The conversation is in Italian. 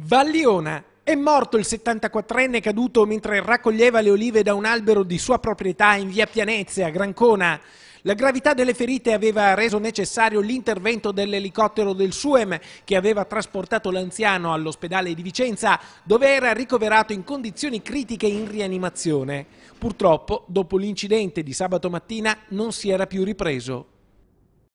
Valliona è morto il 74enne caduto mentre raccoglieva le olive da un albero di sua proprietà in via Pianezia, a Grancona. La gravità delle ferite aveva reso necessario l'intervento dell'elicottero del SUEM che aveva trasportato l'anziano all'ospedale di Vicenza dove era ricoverato in condizioni critiche in rianimazione. Purtroppo, dopo l'incidente di sabato mattina, non si era più ripreso.